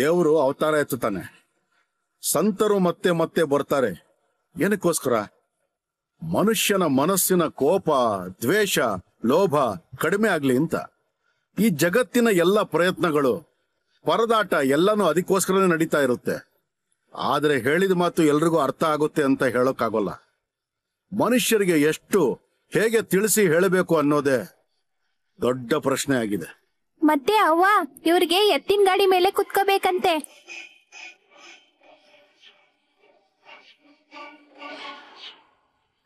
ದೇವರು ಅವತಾರ ಎತ್ತುತ್ತಾನೆ ಸಂತರು ಮತ್ತೆ ಮತ್ತೆ ಬರ್ತಾರೆ ಏನಕ್ಕೋಸ್ಕರ ಮನುಷ್ಯನ ಮನಸ್ಸಿನ ಕೋಪ ದ್ವೇಷ ಲೋಭ ಕಡಿಮೆ ಆಗ್ಲಿ ಅಂತ ಈ ಜಗತ್ತಿನ ಎಲ್ಲ ಪ್ರಯತ್ನಗಳು ಪರದಾಟ ಎಲ್ಲನೂ ಅದಕ್ಕೋಸ್ಕರನೇ ನಡೀತಾ ಇರುತ್ತೆ ಆದರೆ ಹೇಳಿದ ಮಾತು ಎಲ್ರಿಗೂ ಅರ್ಥ ಆಗುತ್ತೆ ಅಂತ ಹೇಳೋಕ್ಕಾಗೋಲ್ಲ ಮನುಷ್ಯರಿಗೆ ಎಷ್ಟು ಹೇಗೆ ತಿಳಿಸಿ ಹೇಳಬೇಕು ಅನ್ನೋದೇ ದೊಡ್ಡ ಪ್ರಶ್ನೆ ಆಗಿದೆ ಮತ್ತೆ ಅವ್ವ ಇವ್ರಿಗೆ ಎತ್ತಿನ ಗಾಡಿ ಮೇಲೆ ಕುತ್ಕೋಬೇಕಂತೆ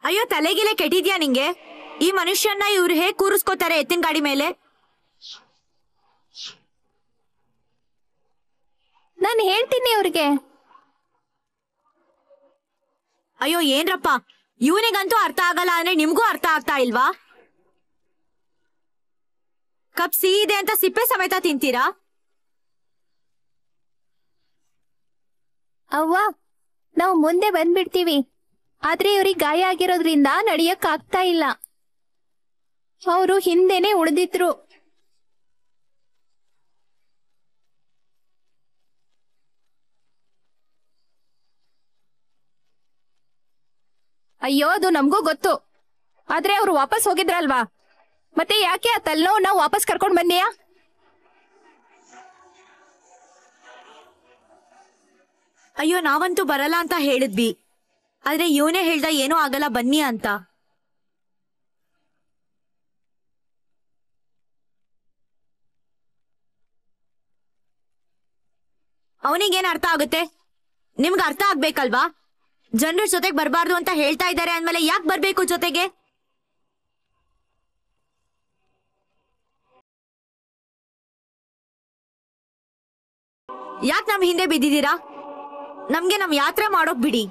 ಅಯ್ಯೋ ತಲೆಗಿಲೆ ಕೆಟ್ಟಿದ್ಯಾ ನಿಂಗೆ ಈ ಮನುಷ್ಯನ್ನ ಇವ್ರು ಹೇಗ್ ಕೂರಿಸ್ಕೋತಾರೆ ಎತ್ತಿನ ಗಾಡಿ ಮೇಲೆ ನಾನು ಹೇಳ್ತೀನಿ ಅವ್ರಿಗೆ ಅಯ್ಯೋ ಏನ್ರಪ್ಪ ಇವನಿಗಂತೂ ಅರ್ಥ ಆಗಲ್ಲ ಅಂದ್ರೆ ನಿಮ್ಗೂ ಅರ್ಥ ಆಗ್ತಾ ಇಲ್ವಾ ಕಪ್ ಸಿಹಿ ಇದೆ ಅಂತ ಸಿಪ್ಪೆ ಸಮೇತ ತಿಂತೀರಾ ಅವ್ವ ನಾವು ಮುಂದೆ ಬಂದ್ಬಿಡ್ತೀವಿ ಆದ್ರೆ ಇವ್ರಿಗೆ ಗಾಯ ಆಗಿರೋದ್ರಿಂದ ನಡಿಯಕ್ ಆಗ್ತಾ ಇಲ್ಲ ಅವರು ಹಿಂದೆನೆ ಉಳಿದಿದ್ರು ಅಯ್ಯೋ ಅದು ನಮಗೂ ಗೊತ್ತು ಆದ್ರೆ ಅವ್ರು ವಾಪಸ್ ಹೋಗಿದ್ರಲ್ವಾ ಮತ್ತೆ ಯಾಕೆ ಆ ತಲೆನೋವನ್ನ ನಾವು ವಾಪಸ್ ಕರ್ಕೊಂಡ್ ಬನ್ನಿಯಾ ಅಯ್ಯೋ ನಾವಂತೂ ಬರಲ್ಲ ಅಂತ ಹೇಳಿದ್ವಿ ಆದ್ರೆ ಇವನೇ ಹೇಳ್ದ ಏನೂ ಆಗಲ್ಲ ಬನ್ನಿ ಅಂತ ಅವನಿಗೇನ್ ಅರ್ಥ ಆಗುತ್ತೆ ನಿಮ್ಗೆ ಅರ್ಥ ಆಗ್ಬೇಕಲ್ವಾ ಜನರ ಜೊತೆಗೆ ಬರಬಾರ್ದು ಅಂತ ಹೇಳ್ತಾ ಇದ್ದಾರೆ ಅಂದ್ಮೇಲೆ ಯಾಕೆ ಬರ್ಬೇಕು ಜೊತೆಗೆ ಯಾಕೆ ನಮ್ ಹಿಂದೆ ಬಿದ್ದಿದ್ದೀರಾ ನಮ್ಗೆ ನಮ್ ಯಾತ್ರೆ ಮಾಡೋಕ್ ಬಿಡಿ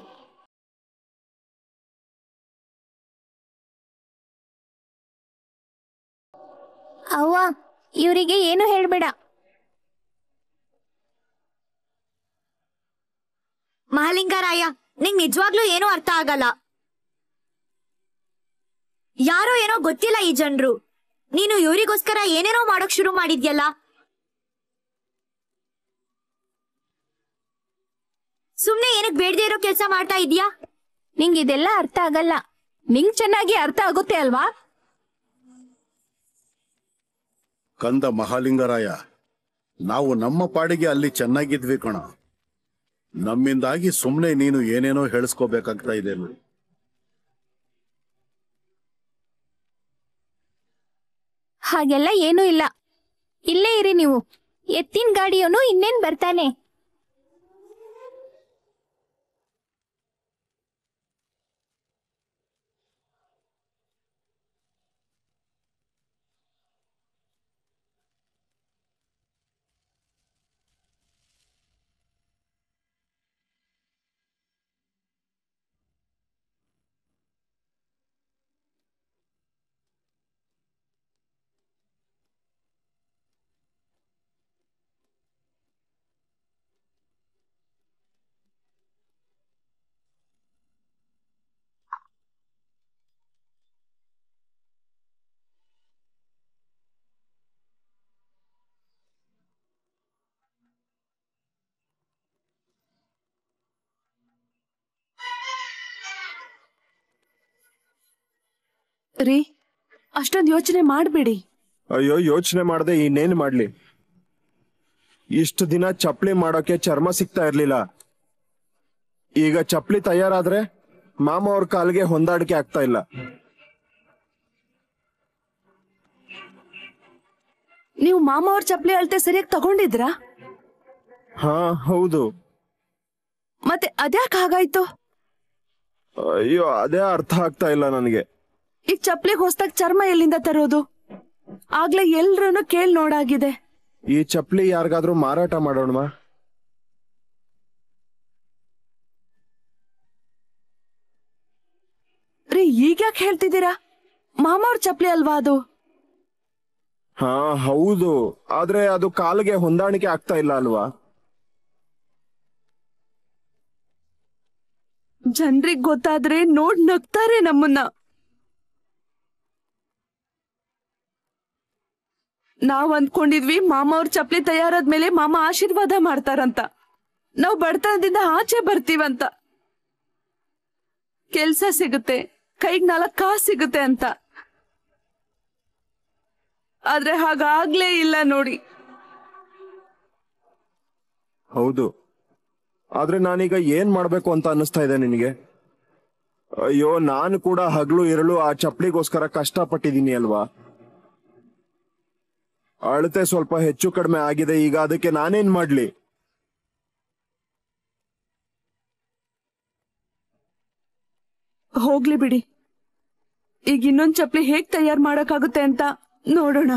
ಅವ್ವ ಇವರಿಗೆ ಏನು ಹೇಳ್ಬೇಡ ಮಹಲಿಂಗರಾಯ ನಿಂಗ್ ನಿಜವಾಗ್ಲೂ ಏನೂ ಅರ್ಥ ಆಗಲ್ಲ ಯಾರೋ ಏನೋ ಗೊತ್ತಿಲ್ಲ ಈ ಜನರು ನೀನು ಇವರಿಗೋಸ್ಕರ ಏನೇನೋ ಮಾಡೋಕ್ ಶುರು ಮಾಡಿದ್ಯಲ್ಲ ಸುಮ್ನೆ ಏನಕ್ಕೆ ಬೇಡದೇ ಇರೋ ಕೆಲಸ ಮಾಡ್ತಾ ಇದೀಯಾ ನಿಂಗ್ ಇದೆಲ್ಲ ಅರ್ಥ ಆಗಲ್ಲ ನಿಂಗ್ ಚೆನ್ನಾಗಿ ಅರ್ಥ ಆಗುತ್ತೆ ಅಲ್ವಾ ಕಂದ ಮಹಾಲಿಂಗರಾಯ ನಾವು ನಮ್ಮ ಪಾಡಿಗೆ ಅಲ್ಲಿ ಚೆನ್ನಾಗಿದ್ವಿ ಕಣ ನಮ್ಮಿಂದಾಗಿ ಸುಮ್ನೆ ನೀನು ಏನೇನೋ ಹೇಳಿಸ್ಕೋಬೇಕಾಗ್ತಾ ಇದೆ ನೋಡಿ ಹಾಗೆಲ್ಲ ಏನೂ ಇಲ್ಲ ಇಲ್ಲೇ ಇರಿ ನೀವು ಎತ್ತಿನ ಗಾಡಿಯೋನು ಇನ್ನೇನ್ ಬರ್ತಾನೆ ರೀ ಅಷ್ಟೊಂದು ಯೋಚನೆ ಮಾಡಬೇಡಿ ಅಯ್ಯೋ ಯೋಚನೆ ಮಾಡದೆ ಇನ್ನೇನ್ ಮಾಡ್ಲಿ ಇಷ್ಟು ದಿನ ಚಪ್ಪಲಿ ಮಾಡೋಕೆ ಚರ್ಮ ಸಿಗ್ತಾ ಇರ್ಲಿಲ್ಲ ಈಗ ಚಪ್ಪಲಿ ತಯಾರಾದ್ರೆ ಮಾಮ ಅವ್ರ ಕಾಲ್ಗೆ ಹೊಂದಾಡಿಕೆ ಆಗ್ತಾ ಇಲ್ಲ ನೀವು ಮಾಮ ಅವ್ರ ಚಪ್ಪಲಿ ಅಳತೆ ಸರಿಯಾಗಿ ತಗೊಂಡಿದ್ರಾ ಹಾ ಹೌದು ಮತ್ತೆ ಅದ್ಯಾಕ ಹಾಗಾಯ್ತು ಅಯ್ಯೋ ಅದೇ ಅರ್ಥ ಆಗ್ತಾ ಇಲ್ಲ ನನಗೆ ಈ ಚಪ್ಪಲಿ ಹೊಸ್ದಾಗ್ ಚರ್ಮ ಎಲ್ಲಿಂದ ತರೋದು ಆಗ್ಲೇ ಎಲ್ರೂನು ಕೇಳ್ ನೋಡಾಗಿದೆ ಈ ಚಪ್ಪಲಿ ಯಾರಿಗಾದ್ರೂ ಮಾರಾಟ ಮಾಡೋಣ ರೀ ಈಗ್ಯಾಕ್ ಹೇಳ್ತಿದ್ದೀರಾ ಮಾಮಾವ್ರ ಚಪ್ಪಲಿ ಅಲ್ವಾ ಅದು ಹಾ ಹೌದು ಆದ್ರೆ ಅದು ಕಾಲಿಗೆ ಹೊಂದಾಣಿಕೆ ಆಗ್ತಾ ಇಲ್ಲ ಅಲ್ವಾ ಜನ್ರಿಗ್ ಗೊತ್ತಾದ್ರೆ ನೋಡ್ ನಗ್ತಾರೆ ನಮ್ಮನ್ನ ನಾವ್ ಅಂದ್ಕೊಂಡಿದ್ವಿ ಮಾಮ ಅವ್ರ ಚಪ್ಲಿ ತಯಾರಾದ್ಮೇಲೆ ಮಾಮ ಆಶೀರ್ವಾದ ಮಾಡ್ತಾರಂತ ನಾವ್ ಬಡತನದಿಂದ ಆಚೆ ಬರ್ತೀವಂತ ಕೆಲ್ಸ ಸಿಗುತ್ತೆ ಕೈಗ್ ನಾಲ್ಕು ಕಾಸು ಸಿಗುತ್ತೆ ಅಂತ ಆದ್ರೆ ಹಾಗಾಗ್ಲೇ ಇಲ್ಲ ನೋಡಿ ಹೌದು ಆದ್ರೆ ನಾನೀಗ ಏನ್ ಮಾಡ್ಬೇಕು ಅಂತ ಅನಿಸ್ತಾ ಇದೆ ನಿನಗೆ ಅಯ್ಯೋ ನಾನು ಕೂಡ ಹಗಲು ಇರಲು ಆ ಚಪ್ಪಲಿಗೋಸ್ಕರ ಕಷ್ಟ ಅಲ್ವಾ ಅಳತೆ ಸ್ವಲ್ಪ ಹೆಚ್ಚು ಕಡಿಮೆ ಆಗಿದೆ ಈಗ ಅದಕ್ಕೆ ನಾನೇನ್ ಮಾಡ್ಲಿ ಹೋಗ್ಲಿ ಬಿಡಿ ಈಗ ಇನ್ನೊಂದ್ ಚಪ್ಪಲಿ ಹೇಗ್ ತಯಾರು ಮಾಡಕ್ಕಾಗುತ್ತೆ ಅಂತ ನೋಡೋಣ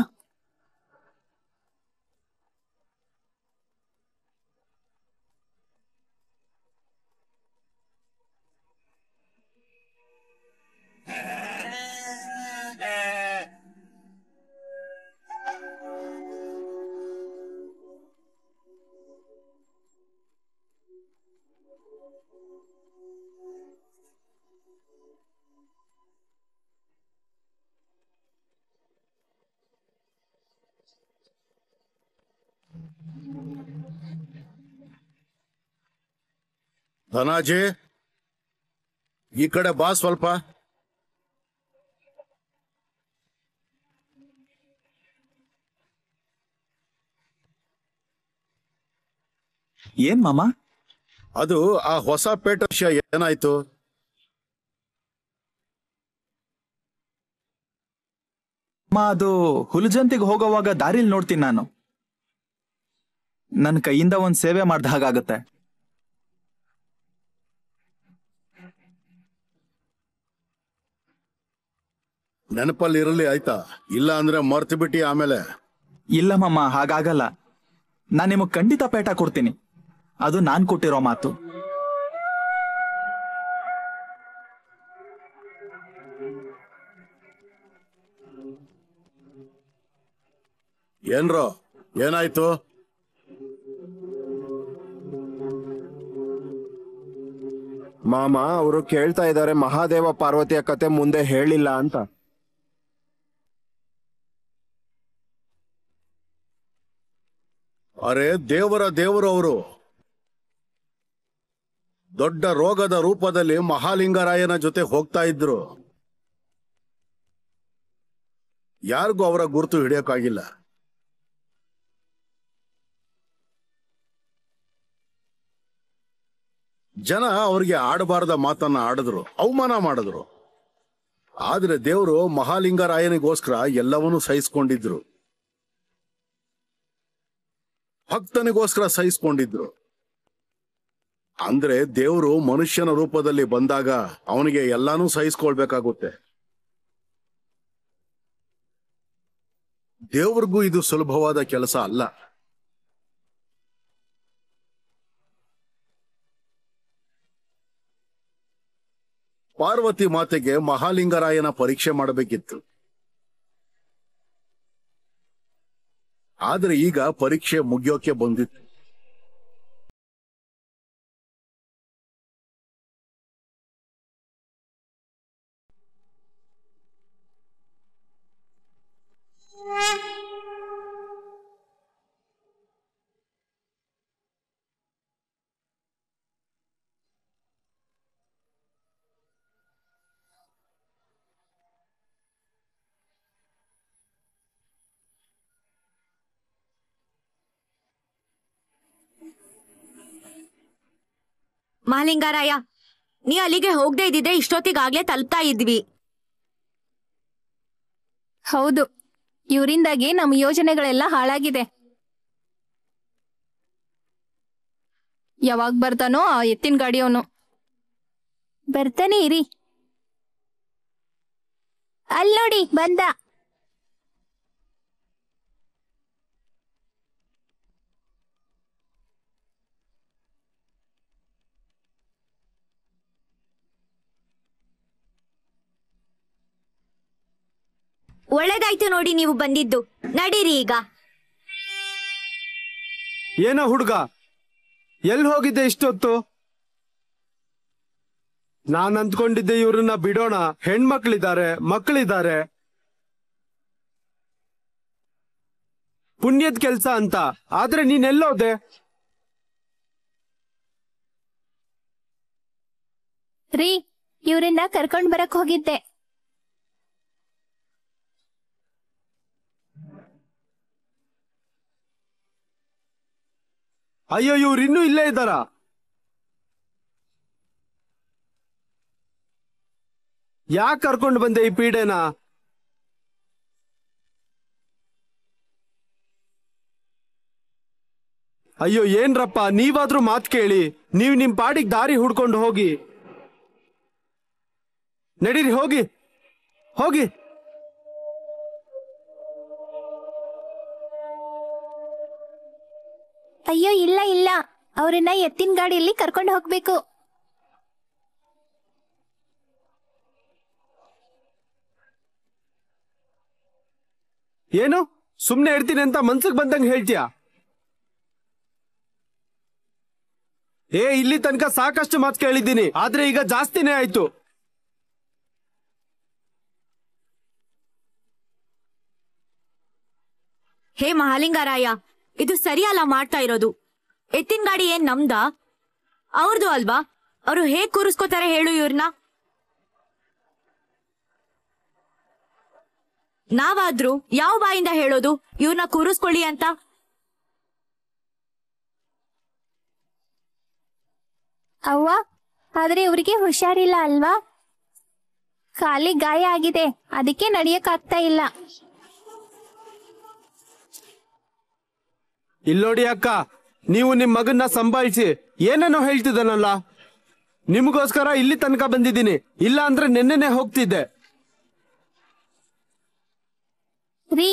ಧನಾಜಿ ಈ ಕಡೆ ಬಾ ಸ್ವಲ್ಪ ಏನ್ ಮಾಮ ಅದು ಆ ಹೊಸ ಪೇಟ ವಿಷಯ ಏನಾಯ್ತು ಅದು ಹುಲಜಂತಿಗೆ ಹೋಗೋವಾಗ ದಾರಿಲ್ ನೋಡ್ತೀನಿ ನಾನು ನನ್ನ ಕೈಯಿಂದ ಒಂದ್ ಸೇವೆ ಮಾಡ್ದ ಹಾಗಾಗತ್ತೆ ನೆನಪಲ್ಲಿ ಇರಲಿ ಆಯ್ತಾ ಇಲ್ಲ ಅಂದ್ರೆ ಮರ್ತು ಬಿಟ್ಟಿ ಆಮೇಲೆ ಇಲ್ಲ ಮಮ್ಮ ಹಾಗಾಗಲ್ಲ ನಾನ್ ನಿಮಗ್ ಖಂಡಿತ ಪೇಟ ಕೊಡ್ತೀನಿ ಅದು ನಾನ್ ಕೊಟ್ಟಿರೋ ಮಾತು ಏನ್ರೋ ಏನಾಯ್ತು ಮಾಮಾ ಅವರು ಕೇಳ್ತಾ ಇದ್ದಾರೆ ಮಹಾದೇವ ಪಾರ್ವತಿಯ ಕತೆ ಮುಂದೆ ಹೇಳಿಲ್ಲ ಅಂತ ಅರೆ ದೇವರ ದೇವರು ಅವರು ದೊಡ್ಡ ರೋಗದ ರೂಪದಲ್ಲಿ ಮಹಾಲಿಂಗರಾಯನ ಜೊತೆ ಹೋಗ್ತಾ ಇದ್ರು ಯಾರಿಗೂ ಅವರ ಗುರುತು ಹಿಡಿಯೋಕ್ಕಾಗಿಲ್ಲ ಜನ ಅವರಿಗೆ ಆಡಬಾರದ ಮಾತನ್ನ ಆಡಿದ್ರು ಅವಮಾನ ಮಾಡಿದ್ರು ಆದ್ರೆ ದೇವರು ಮಹಾಲಿಂಗರಾಯನಿಗೋಸ್ಕರ ಎಲ್ಲವನ್ನೂ ಸಹಿಸ್ಕೊಂಡಿದ್ರು ಭಕ್ತನಿಗೋಸ್ಕರ ಸಹಿಸ್ಕೊಂಡಿದ್ರು ಅಂದ್ರೆ ದೇವರು ಮನುಷ್ಯನ ರೂಪದಲ್ಲಿ ಬಂದಾಗ ಅವನಿಗೆ ಎಲ್ಲಾನು ಸಹಿಸ್ಕೊಳ್ಬೇಕಾಗುತ್ತೆ ದೇವ್ರಿಗೂ ಇದು ಸುಲಭವಾದ ಕೆಲಸ ಅಲ್ಲ ಪಾರ್ವತಿ ಮಾತೆಗೆ ಮಹಾಲಿಂಗರಾಯನ ಪರೀಕ್ಷೆ ಮಾಡಬೇಕಿತ್ತು ಆದ್ರೆ ಈಗ ಪರೀಕ್ಷೆ ಮುಗಿಯೋಕೆ ಬಂದಿತ್ತು ಮಹಲಿಂಗಾರಾಯ ನೀ ಅಲ್ಲಿಗೆ ಹೋಗದೆ ಇದ್ದಿದ್ರೆ ಇಷ್ಟೊತ್ತಿಗಾಗ್ಲೇ ತಲುಪ್ತಾ ಇದ್ವಿ ಹೌದು ಇವರಿಂದಾಗಿ ನಮ್ಮ ಯೋಜನೆಗಳೆಲ್ಲ ಹಾಳಾಗಿದೆ ಯಾವಾಗ ಬರ್ತಾನೋ ಆ ಎತ್ತಿನ ಗಾಡಿಯವನು ಬರ್ತಾನೆ ಇರಿ ಅಲ್ ನೋಡಿ ಬಂದ ಒಳ್ಳೇದಾಯ್ತು ನೋಡಿ ನೀವು ಬಂದಿದ್ದು ನಡೀರಿ ಈಗ ಏನೋ ಹುಡುಗ ಎಲ್ಲಿ ಹೋಗಿದ್ದೆ ಇಷ್ಟೊತ್ತು ನಾನ್ ಅಂದ್ಕೊಂಡಿದ್ದೆ ಇವ್ರನ್ನ ಬಿಡೋಣ ಹೆಣ್ಮಕ್ಳಿದ್ದಾರೆ ಮಕ್ಕಳಿದ್ದಾರೆ ಪುಣ್ಯದ ಕೆಲ್ಸ ಅಂತ ಆದ್ರೆ ನೀನೆಲ್ಲೋದೆ ರೀ ಇವ್ರನ್ನ ಕರ್ಕೊಂಡ್ ಬರಕ್ ಹೋಗಿದ್ದೆ ಅಯ್ಯೋ ಇವ್ರು ಇನ್ನೂ ಇಲ್ಲೇ ಇದ್ದಾರ ಯಾಕೆ ಕರ್ಕೊಂಡು ಬಂದೆ ಈ ಪೀಡೆನ ಅಯ್ಯೋ ಏನ್ರಪ್ಪ ನೀವಾದ್ರೂ ಮಾತ್ ಕೇಳಿ ನೀವ್ ನಿಮ್ ಪಾಡಿಗೆ ದಾರಿ ಹುಡ್ಕೊಂಡು ಹೋಗಿ ನಡೀರಿ ಹೋಗಿ ಹೋಗಿ ಅಯ್ಯೋ ಅವರನ್ನ ಎತ್ತಿನ ಗಾಡಿಯಲ್ಲಿ ಕರ್ಕೊಂಡು ಹೋಗ್ಬೇಕು ಏನು ಸುಮ್ನೆ ಇಡ್ತೀನಿ ಅಂತ ಮನ್ಸಕ್ ಬಂದಂಗೆ ಹೇಳ್ತೀಯ ಏ ಇಲ್ಲಿ ತನಕ ಸಾಕಷ್ಟು ಮಾತು ಕೇಳಿದ್ದೀನಿ ಆದ್ರೆ ಈಗ ಜಾಸ್ತಿನೇ ಆಯ್ತು ಹೇ ಮಹಾಲಿಂಗರಾಯ ಇದು ಸರಿಯಲ್ಲ ಮಾಡ್ತಾ ಇರೋದು ಎತ್ತಿನ ಗಾಡಿ ಏನ್ ನಮ್ದ ಅವ್ರದ್ದು ಅಲ್ವಾ ಅವರು ಹೇಗ್ ಕೂರಿಸ್ಕೋತಾರೆ ಹೇಳು ಇವ್ರನ್ನ ನಾವಾದ್ರೂ ಯಾವ ಬಾಯಿಂದ ಹೇಳೋದು ಇವ್ರನ್ನ ಕೂರಿಸ್ಕೊಳ್ಳಿ ಅಂತ ಅವ್ವ ಆದ್ರೆ ಇವ್ರಿಗೆ ಹುಷಾರಿಲ್ಲ ಅಲ್ವಾ ಖಾಲಿ ಗಾಯ ಆಗಿದೆ ಅದಕ್ಕೆ ಆಗ್ತಾ ಇಲ್ಲ ಇಲ್ಲೋಡಿ ಅಕ್ಕ ನೀವು ನಿಮ್ ಮಗನ್ನ ಸಂಭಾಳಿಸಿ ಏನೇನೋ ಹೇಳ್ತಿದ್ದಾನಲ್ಲ ನಿಮಗೋಸ್ಕರ ಇಲ್ಲಿ ತನಕ ಬಂದಿದ್ದೀನಿ ಇಲ್ಲ ಅಂದ್ರೆ ನಿನ್ನೆನೆ ಹೋಗ್ತಿದ್ದೆ ರೀ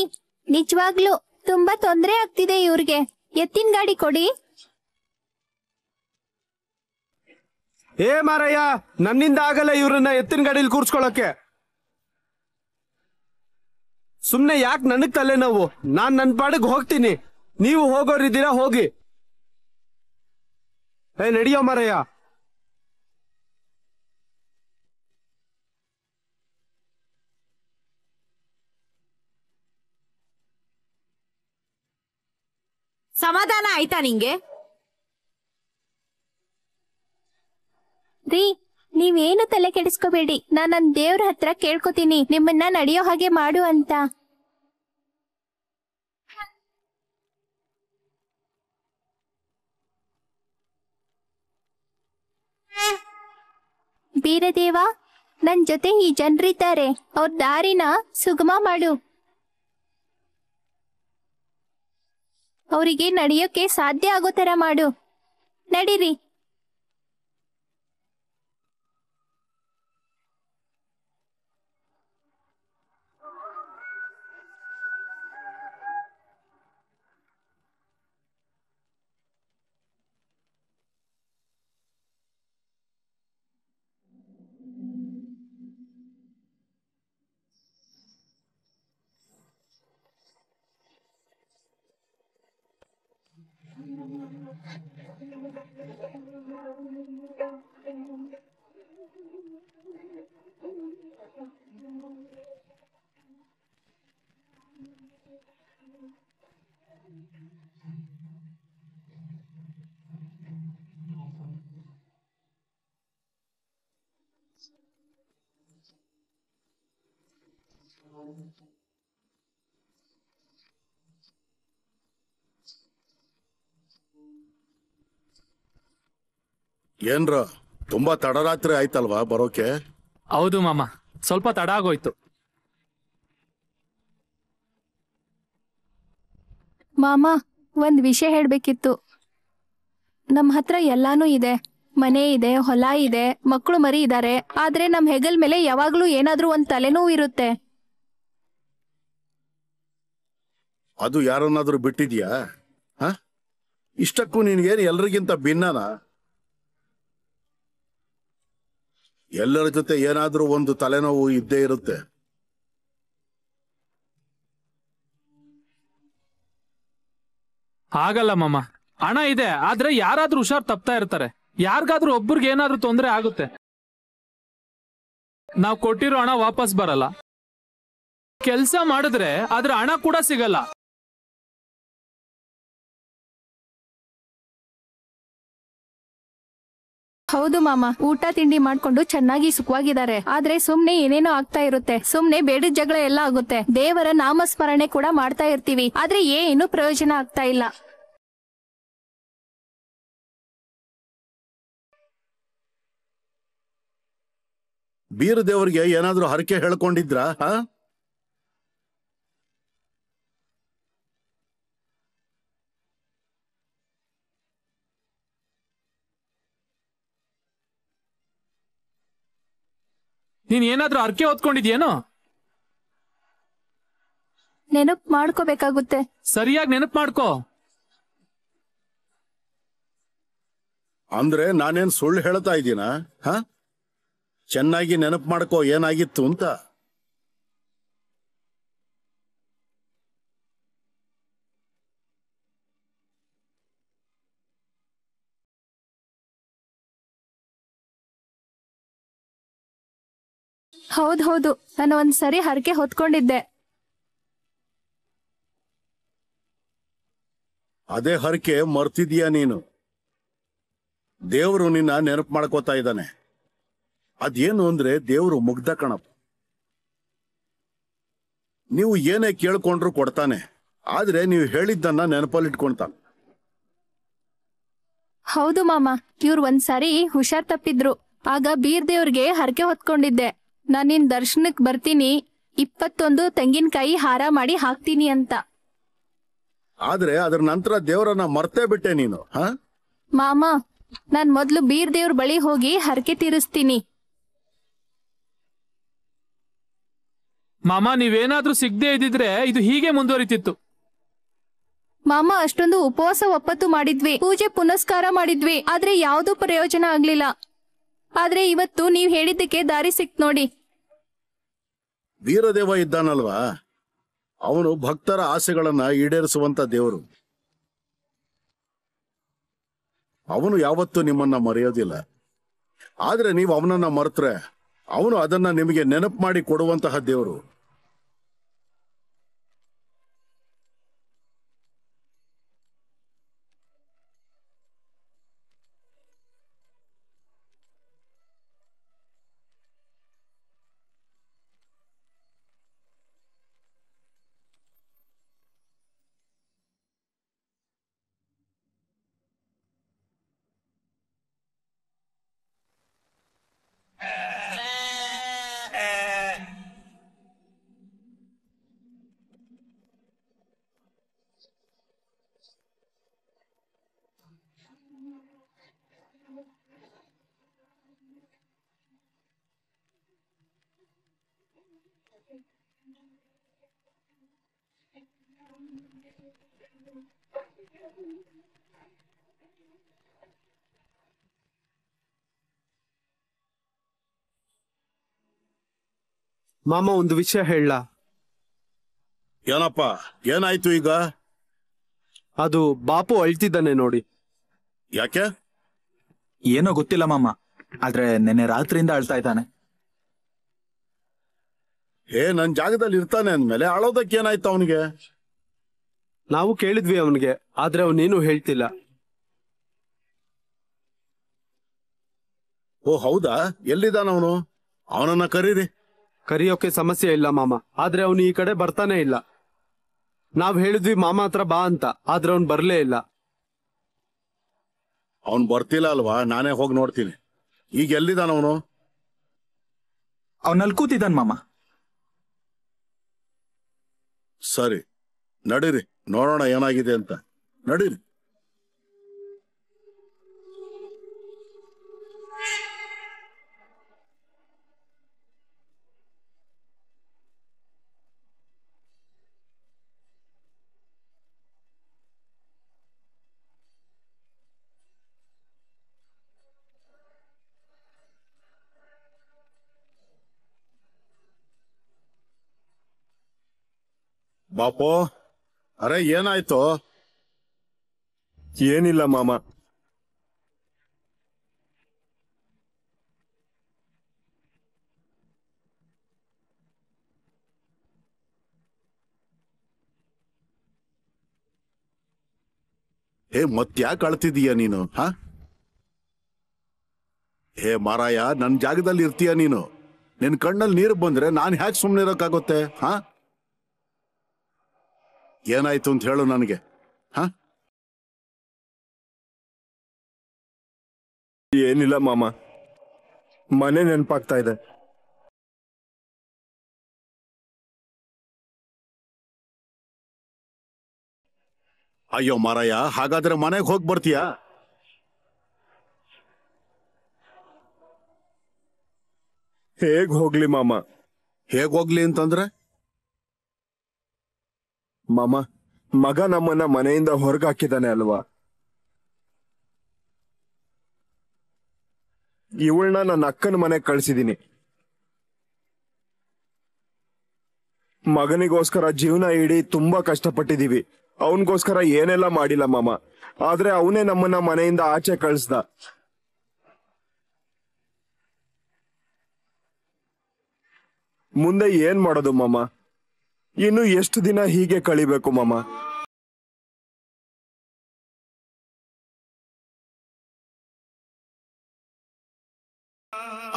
ನಿಜವಾಗ್ಲು ತುಂಬಾ ತೊಂದರೆ ಆಗ್ತಿದೆ ಇವ್ರಿಗೆ ಎತ್ತಿನ ಗಾಡಿ ಕೊಡಿ ಏ ಮಾರಯ್ಯ ನನ್ನಿಂದ ಆಗಲ್ಲ ಇವ್ರನ್ನ ಎತ್ತಿನ ಗಾಡಿಲಿ ಕೂರ್ಸ್ಕೊಳಕ್ಕೆ ಸುಮ್ನೆ ಯಾಕೆ ನನಗ್ ತಲೆನೋವು ನಾನ್ ನನ್ ಪಾಡಿಗೆ ಹೋಗ್ತೀನಿ ನೀವು ಹೋಗೋರಿದ್ದೀರಾ ಹೋಗಿ ಏ ನಡಿಯೋ ಮಾರಯ್ಯ ಸಮಾಧಾನ ಆಯ್ತಾ ನಿಂಗೆ ರೀ ನೀವೇನು ತಲೆ ಕೆಡಿಸ್ಕೋಬೇಡಿ ನಾನ್ ನನ್ ದೇವ್ರ ಹತ್ರ ಕೇಳ್ಕೊತೀನಿ ನಿಮ್ಮನ್ನ ನಡೆಯೋ ಹಾಗೆ ಮಾಡು ಅಂತ ಬೀರದೇವ ನನ್ ಜೊತೆ ಈ ಜನರಿದ್ದಾರೆ ಅವ್ರ ದಾರಿನ ಸುಗಮ ಮಾಡು ಅವರಿಗೆ ನಡೆಯೋಕೆ ಸಾಧ್ಯ ಆಗೋ ತರ ಮಾಡು ನಡೀರಿ ಏನ್ರ ತುಂಬಾ ತಡರಾತ್ರಿ ಆಯ್ತಲ್ವಾ ಬರೋಕೆ ಹೌದು ಮಾಮ ಸ್ವಲ್ಪ ತಡ ಆಗೋಯ್ತು ಮಾಮ ಒಂದ್ ವಿಷಯ ಹೇಳ್ಬೇಕಿತ್ತು ನಮ್ ಹತ್ರ ಎಲ್ಲಾನು ಇದೆ ಮನೆ ಇದೆ ಹೊಲ ಇದೆ ಮಕ್ಕಳು ಮರಿ ಇದಾರೆ ಆದ್ರೆ ನಮ್ ಹೆಗಲ್ ಮೇಲೆ ಯಾವಾಗ್ಲೂ ಏನಾದ್ರೂ ಒಂದ್ ತಲೆನೋವು ಇರುತ್ತೆ ಅದು ಯಾರನ್ನಾದ್ರೂ ಬಿಟ್ಟಿದ್ಯಾ ಇಷ್ಟಕ್ಕೂ ನಿನ್ಗೇನು ಎಲ್ರಿಗಿಂತ ಭಿನ್ನನಾ ಎಲ್ಲರ ಜೊತೆ ಏನಾದರೂ ಒಂದು ತಲೆನೋವು ಇದ್ದೇ ಇರುತ್ತೆ ಆಗಲ್ಲ ಮಾಮ ಹಣ ಇದೆ ಆದ್ರೆ ಯಾರಾದ್ರೂ ಹುಷಾರ್ ತಪ್ತಾ ಇರ್ತಾರೆ ಯಾರಿಗಾದ್ರೂ ಒಬ್ಬರಿಗೆ ಏನಾದ್ರೂ ತೊಂದರೆ ಆಗುತ್ತೆ ನಾವು ಕೊಟ್ಟಿರೋ ಹಣ ವಾಪಸ್ ಬರಲ್ಲ ಕೆಲಸ ಮಾಡಿದ್ರೆ ಆದ್ರೆ ಹಣ ಕೂಡ ಸಿಗಲ್ಲ ಹೌದು ಮಾಮ ಊಟ ತಿಂಡಿ ಮಾಡ್ಕೊಂಡು ಚೆನ್ನಾಗಿ ಸುಖವಾಗಿದ್ದಾರೆ ಆದ್ರೆ ಸುಮ್ನೆ ಏನೇನೋ ಆಗ್ತಾ ಇರುತ್ತೆ ಸುಮ್ನೆ ಬೇಡ ಜಗಳ ಎಲ್ಲ ಆಗುತ್ತೆ ದೇವರ ನಾಮಸ್ಮರಣೆ ಕೂಡ ಮಾಡ್ತಾ ಇರ್ತೀವಿ ಆದ್ರೆ ಏನು ಪ್ರಯೋಜನ ಆಗ್ತಾ ಇಲ್ಲ ಬೀರದೇವ್ರಿಗೆ ಏನಾದ್ರೂ ಹರಕೆ ಹೇಳ್ಕೊಂಡಿದ್ರಾ ನೀನ್ ಏನಾದ್ರೂ ಅರ್ಕೆ ಓದ್ಕೊಂಡಿದ್ಯೇನೋ ನೆನಪ್ ಮಾಡ್ಕೋಬೇಕಾಗುತ್ತೆ ಸರಿಯಾಗಿ ನೆನಪ್ ಮಾಡ್ಕೋ ಅಂದ್ರೆ ನಾನೇನ್ ಸುಳ್ಳು ಹೇಳ್ತಾ ಇದ್ದೀನಾ ಹ ಚೆನ್ನಾಗಿ ನೆನಪ್ ಮಾಡ್ಕೋ ಏನಾಗಿತ್ತು ಅಂತ ಹೌದ್ ಹೌದು ನಾನು ಒಂದ್ಸರಿ ಹರಕೆ ಹೊತ್ಕೊಂಡಿದ್ದೆ ಅದೇ ಹರಕೆ ಮರ್ತಿದೀಯಾ ನೀನು ದೇವರು ನಿನ್ನ ನೆನಪು ಮಾಡ್ಕೋತಾ ಇದ್ದಾನೆ ಅದೇನು ಅಂದ್ರೆ ದೇವರು ಮುಗ್ದ ಕಣಪ್ಪ ನೀವು ಏನೇ ಕೇಳ್ಕೊಂಡ್ರು ಕೊಡ್ತಾನೆ ಆದ್ರೆ ನೀವು ಹೇಳಿದ್ದನ್ನ ನೆನಪಲ್ಲಿ ಹೌದು ಮಾಮ ಇವ್ರು ಒಂದ್ಸಾರಿ ಹುಷಾರ್ ತಪ್ಪಿದ್ರು ಆಗ ಬೀರ್ ದೇವ್ರಿಗೆ ಹರಕೆ ಹೊತ್ಕೊಂಡಿದ್ದೆ ನಾನ್ ನಿನ್ ದರ್ಶನಕ್ ಬರ್ತೀನಿ ಇಪ್ಪತ್ತೊಂದು ತೆಂಗಿನಕಾಯಿ ಹಾರ ಮಾಡಿ ಹಾಕ್ತೀನಿ ಅಂತ ಆದ್ರೆ ಅದ್ರ ನಂತರ ದೇವರನ್ನ ಮರ್ತೆ ಬಿಟ್ಟೆ ನೀನು ಮಾಮ ನಾನ್ ಮೊದ್ಲು ಬೀರ್ ದೇವ್ರ ಬಳಿ ಹೋಗಿ ಹರಕೆ ತೀರಿಸ್ತೀನಿ ಮಾಮ ನೀವೇನಾದ್ರೂ ಸಿಗದೆ ಇದ್ದಿದ್ರೆ ಇದು ಹೀಗೆ ಮುಂದುವರಿತಿತ್ತು ಮಾಮ ಅಷ್ಟೊಂದು ಉಪವಾಸ ಒಪ್ಪತ್ತು ಮಾಡಿದ್ವಿ ಪೂಜೆ ಪುನಸ್ಕಾರ ಮಾಡಿದ್ವಿ ಆದ್ರೆ ಯಾವ್ದು ಪ್ರಯೋಜನ ಆಗ್ಲಿಲ್ಲ ಆದ್ರೆ ಇವತ್ತು ನೀವ್ ಹೇಳಿದ್ದಕ್ಕೆ ದಾರಿ ಸಿಕ್ತ ನೋಡಿ ವೀರದೇವ ಇದ್ದಾನಲ್ವಾ ಅವನು ಭಕ್ತರ ಆಸೆಗಳನ್ನ ಈಡೇರಿಸುವಂತ ದೇವರು ಅವನು ಯಾವತ್ತೂ ನಿಮ್ಮನ್ನ ಮರೆಯೋದಿಲ್ಲ ಆದ್ರೆ ನೀವು ಅವನನ್ನ ಮರೆತ್ರೆ ಅವನು ಅದನ್ನ ನಿಮಗೆ ನೆನಪು ಮಾಡಿ ಕೊಡುವಂತಹ ದೇವರು ಮಾಮ ಒಂದು ವಿಷಯ ಹೇಳ ಏನಪ್ಪ ಏನಾಯ್ತು ಈಗ ಅದು ಬಾಪು ಅಳ್ತಿದ್ದಾನೆ ನೋಡಿ ಯಾಕೆ ಏನೋ ಗೊತ್ತಿಲ್ಲ ಮಾಮ ಆದ್ರೆ ನೆನ್ನೆ ರಾತ್ರಿಯಿಂದ ಅಳ್ತಾ ಇದ್ದಾನೆ ಏ ನನ್ ಜಾಗದಲ್ಲಿ ಇರ್ತಾನೆ ಅಂದ್ಮೇಲೆ ಅಳೋದಕ್ಕೆ ಏನಾಯ್ತು ಅವನಿಗೆ ನಾವು ಕೇಳಿದ್ವಿ ಅವನಿಗೆ ಆದ್ರೆ ಅವನೇನು ಹೇಳ್ತಿಲ್ಲ ಓ ಹೌದಾ ಎಲ್ಲಿದ್ದಾನ ಅವನು ಅವನನ್ನ ಕರೀರಿ ಕರಿಯೋಕೆ ಸಮಸ್ಯೆ ಇಲ್ಲ ಮಾಮ ಆದ್ರೆ ಅವನು ಈ ಕಡೆ ಬರ್ತಾನೆ ಇಲ್ಲ ನಾವ್ ಹೇಳಿದ್ವಿ ಮಾಮ ಹತ್ರ ಬಾ ಅಂತ ಆದ್ರೆ ಅವ್ನು ಬರ್ಲೇ ಇಲ್ಲ ಅವ್ನ್ ಬರ್ತಿಲ್ಲ ಅಲ್ವಾ ನಾನೇ ಹೋಗಿ ನೋಡ್ತೀನಿ ಈಗ ಎಲ್ಲಿದ್ದಾನ ಅವನು ಅವನಲ್ಲಿ ಕೂತಿದ್ದಾನ ಮಾಮ ಸರಿ ನಡೀರಿ ನೋಡೋಣ ಏನಾಗಿದೆ ಅಂತ ನಡೀರಿ ಬಾಪೋ ಅರೆ ಏನಾಯ್ತು ಏನಿಲ್ಲ ಮಾಮ ಏ ಮತ್ತ್ಯಾಕೆ ಅಳ್ತಿದೀಯ ನೀನು ಹ ಹೇ ಮಾರಾಯ ನನ್ನ ಜಾಗದಲ್ಲಿ ಇರ್ತೀಯ ನೀನು ನಿನ್ ಕಣ್ಣಲ್ಲಿ ನೀರು ಬಂದ್ರೆ ನಾನು ಹ್ಯಾಕ್ ಸುಮ್ಮನೆ ಇರೋಕ್ಕಾಗುತ್ತೆ ಹಾ ಏನಾಯ್ತು ಅಂತ ಹೇಳು ನನಗೆ ಹಾ ಏನಿಲ್ಲ ಮಾಮ ಮನೆ ನೆನಪಾಗ್ತಾ ಇದೆ ಅಯ್ಯೋ ಮಾರಾಯ ಹಾಗಾದ್ರೆ ಮನೆಗೆ ಹೋಗಿ ಬರ್ತೀಯಾ ಹೇಗ್ ಹೋಗ್ಲಿ ಮಾಮ ಹೇಗ್ ಹೋಗ್ಲಿ ಅಂತಂದ್ರೆ ಮಾಮ ಮಗ ನಮ್ಮನ್ನ ಮನೆಯಿಂದ ಹೊರಗಾಕಿದಾನೆ ಅಲ್ವಾ ಇವಳನ್ನ ನನ್ನ ಅಕ್ಕನ ಮನೆಗೆ ಕಳ್ಸಿದೀನಿ ಮಗನಿಗೋಸ್ಕರ ಜೀವನ ಇಡೀ ತುಂಬಾ ಕಷ್ಟಪಟ್ಟಿದೀವಿ ಅವನಿಗೋಸ್ಕರ ಏನೆಲ್ಲ ಮಾಡಿಲ್ಲ ಮಾಮ ಆದ್ರೆ ಅವನೇ ನಮ್ಮನ್ನ ಮನೆಯಿಂದ ಆಚೆ ಕಳಿಸ್ದ ಮುಂದೆ ಏನ್ ಮಾಡೋದು ಮಾಮ ಇನ್ನು ಎಷ್ಟು ದಿನ ಹೀಗೆ ಕಳಿಬೇಕು ಮಾಮ